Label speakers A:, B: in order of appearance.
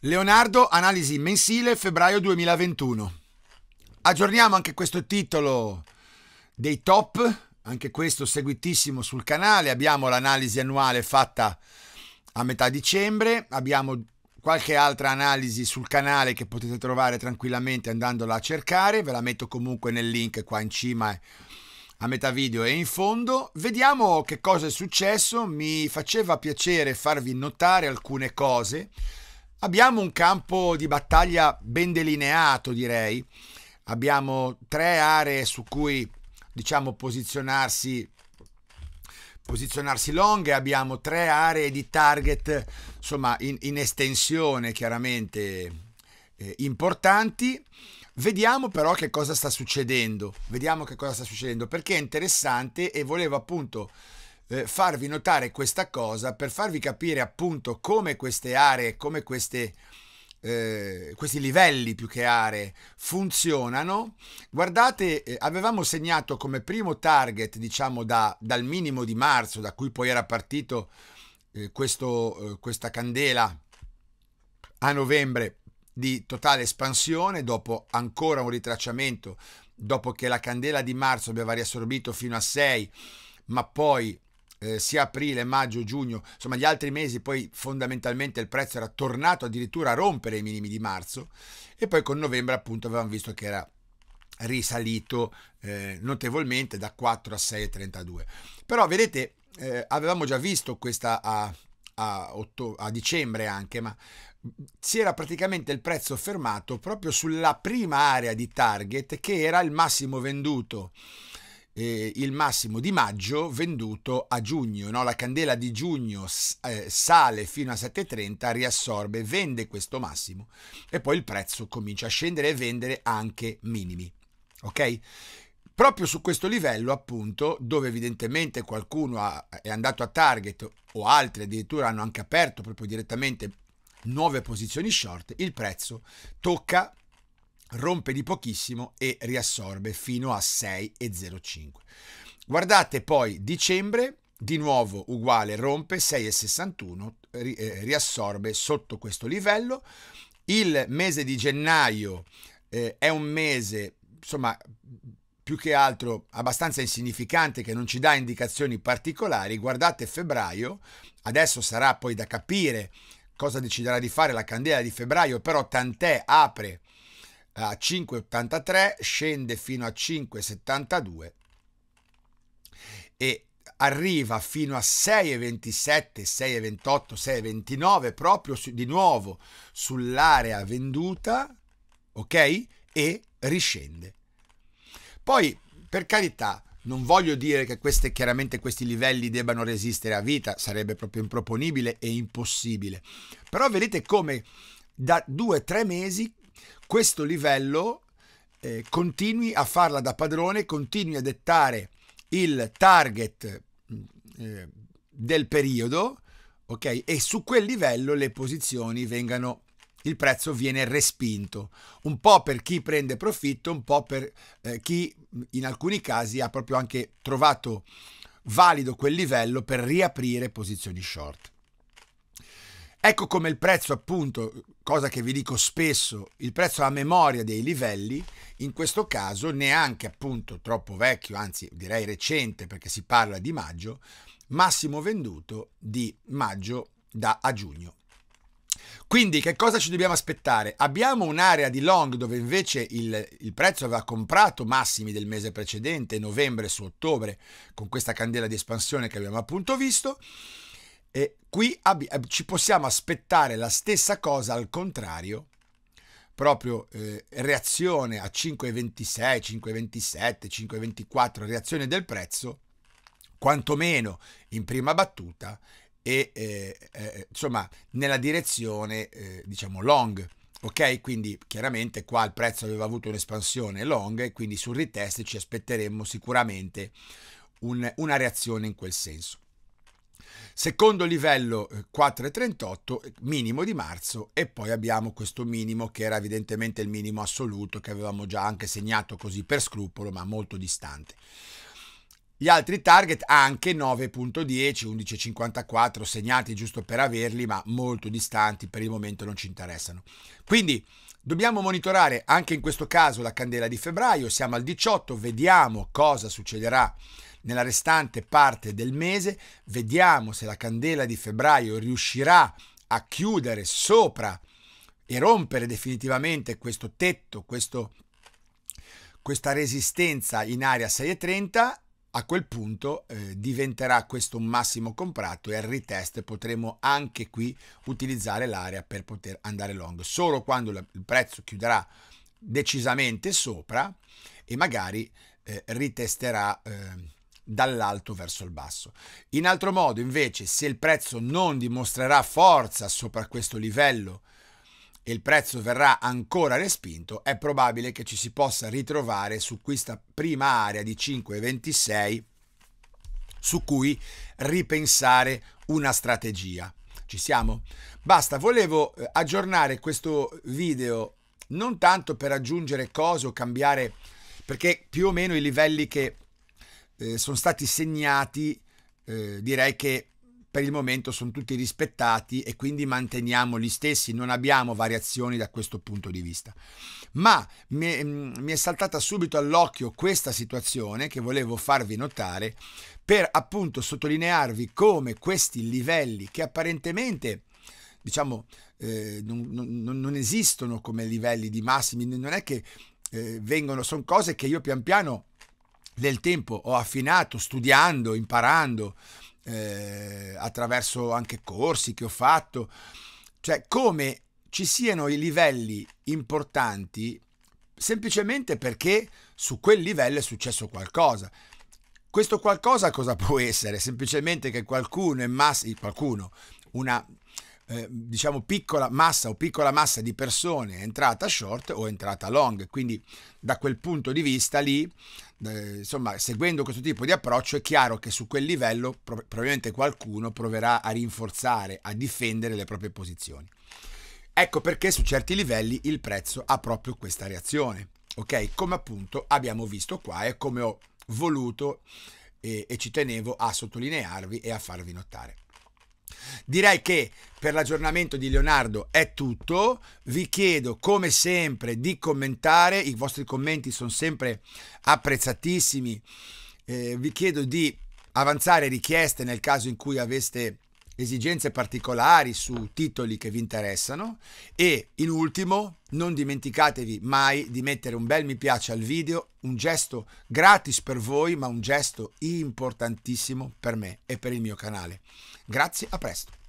A: Leonardo, analisi mensile febbraio 2021. Aggiorniamo anche questo titolo dei top, anche questo seguitissimo sul canale. Abbiamo l'analisi annuale fatta a metà dicembre, abbiamo qualche altra analisi sul canale che potete trovare tranquillamente andandola a cercare, ve la metto comunque nel link qua in cima eh, a metà video e in fondo. Vediamo che cosa è successo, mi faceva piacere farvi notare alcune cose Abbiamo un campo di battaglia ben delineato, direi. Abbiamo tre aree su cui diciamo posizionarsi posizionarsi long abbiamo tre aree di target insomma in, in estensione chiaramente eh, importanti vediamo però che cosa sta succedendo vediamo che cosa sta succedendo perché è interessante e volevo appunto eh, farvi notare questa cosa per farvi capire appunto come queste aree, come queste, eh, questi livelli più che aree funzionano. Guardate, eh, avevamo segnato come primo target, diciamo da, dal minimo di marzo, da cui poi era partito eh, questo, eh, questa candela a novembre di totale espansione dopo ancora un ritracciamento dopo che la candela di marzo aveva riassorbito fino a 6 ma poi eh, sia aprile, maggio, giugno, insomma gli altri mesi poi fondamentalmente il prezzo era tornato addirittura a rompere i minimi di marzo e poi con novembre appunto avevamo visto che era risalito eh, notevolmente da 4 a 6,32. Però vedete, eh, avevamo già visto questa a, a, otto, a dicembre anche, ma si era praticamente il prezzo fermato proprio sulla prima area di target che era il massimo venduto eh, il massimo di maggio venduto a giugno. No? La candela di giugno eh, sale fino a 7,30, riassorbe, vende questo massimo e poi il prezzo comincia a scendere e vendere anche minimi. Ok? Proprio su questo livello, appunto, dove evidentemente qualcuno ha, è andato a target o altri addirittura hanno anche aperto proprio direttamente nuove posizioni short, il prezzo tocca rompe di pochissimo e riassorbe fino a 6,05. Guardate poi dicembre, di nuovo uguale, rompe 6,61, eh, riassorbe sotto questo livello. Il mese di gennaio eh, è un mese, insomma, più che altro abbastanza insignificante che non ci dà indicazioni particolari. Guardate febbraio, adesso sarà poi da capire cosa deciderà di fare la candela di febbraio, però tant'è apre eh, a 5,83, scende fino a 5,72 e arriva fino a 6,27, 6,28, 6,29 proprio su, di nuovo sull'area venduta, ok? E riscende. Poi, per carità, non voglio dire che queste, chiaramente questi livelli debbano resistere a vita, sarebbe proprio improponibile e impossibile. Però vedete come da due o tre mesi questo livello eh, continui a farla da padrone, continui a dettare il target mm, eh, del periodo, ok? E su quel livello le posizioni vengano il prezzo viene respinto, un po' per chi prende profitto, un po' per eh, chi in alcuni casi ha proprio anche trovato valido quel livello per riaprire posizioni short. Ecco come il prezzo, appunto, cosa che vi dico spesso, il prezzo a memoria dei livelli, in questo caso neanche appunto troppo vecchio, anzi direi recente perché si parla di maggio, massimo venduto di maggio da a giugno. Quindi che cosa ci dobbiamo aspettare? Abbiamo un'area di long dove invece il, il, prezzo aveva comprato massimi del mese precedente, novembre su ottobre, con questa candela di espansione che abbiamo appunto visto. E qui eh, ci possiamo aspettare la stessa cosa al contrario, proprio eh, reazione a 5,26, 5,27, 5,24, reazione del prezzo, quantomeno in prima battuta e eh, eh, eh insomma nella direzione eh, diciamo long. Ok, quindi chiaramente qua il prezzo aveva avuto un'espansione long e quindi sul retest ci aspetteremmo sicuramente un, una reazione in quel senso. Secondo livello 4,38 eh, minimo di marzo e poi abbiamo questo minimo che era evidentemente il minimo assoluto che avevamo già anche segnato così per scrupolo ma molto distante. Gli altri target anche 9.10, 11.54 segnati giusto per averli, ma molto distanti, per il momento non ci interessano. Quindi dobbiamo monitorare anche in questo caso la candela di febbraio, siamo al 18, vediamo cosa succederà nella restante parte del mese vediamo se la candela di febbraio riuscirà a chiudere sopra e rompere definitivamente questo tetto, questo, questa resistenza in area 6,30 a quel punto eh, diventerà questo un massimo comprato e al retest potremo anche qui utilizzare l'area per poter andare long. Solo quando la, il prezzo chiuderà decisamente sopra e magari eh, ritesterà eh, dall'alto verso il basso. In altro modo, invece, se il prezzo non dimostrerà forza sopra questo livello e il prezzo verrà ancora respinto, è probabile che ci si possa ritrovare su questa prima area di 5,26 su cui ripensare una strategia. Ci siamo? Basta, volevo eh, aggiornare questo video non tanto per aggiungere cose o cambiare, perché più o meno i livelli che eh, sono stati segnati, eh, direi che per il momento sono tutti rispettati e quindi manteniamo gli stessi, non abbiamo variazioni da questo punto di vista. Ma mi è, mm, mi è saltata subito all'occhio questa situazione che volevo farvi notare per appunto sottolinearvi come questi livelli che apparentemente diciamo eh, non, non, non, esistono come livelli di massimi, non è che eh, vengono, sono cose che io pian piano del tempo ho affinato studiando, imparando, eh, attraverso anche corsi che ho fatto, cioè come ci siano i livelli importanti semplicemente perché su quel livello è successo qualcosa. Questo qualcosa cosa può essere? Semplicemente che qualcuno in massa, qualcuno, una eh, diciamo piccola massa o piccola massa di persone è entrata short o è entrata long. Quindi da quel punto di vista lì, eh, insomma, seguendo questo tipo di approccio è chiaro che su quel livello pro- probabilmente qualcuno proverà a rinforzare, a difendere le proprie posizioni. Ecco perché su certi livelli il prezzo ha proprio questa reazione, ok? Come appunto abbiamo visto qua e come ho voluto e, e ci tenevo a sottolinearvi e a farvi notare. Direi che per l'aggiornamento di Leonardo è tutto. Vi chiedo come sempre di commentare, i vostri commenti sono sempre apprezzatissimi. Eh, vi chiedo di avanzare richieste nel caso in cui aveste esigenze particolari su titoli che vi interessano e in ultimo non dimenticatevi mai di mettere un bel mi piace al video, un gesto gratis per voi ma un gesto importantissimo per me e per il mio canale. Grazie, a presto.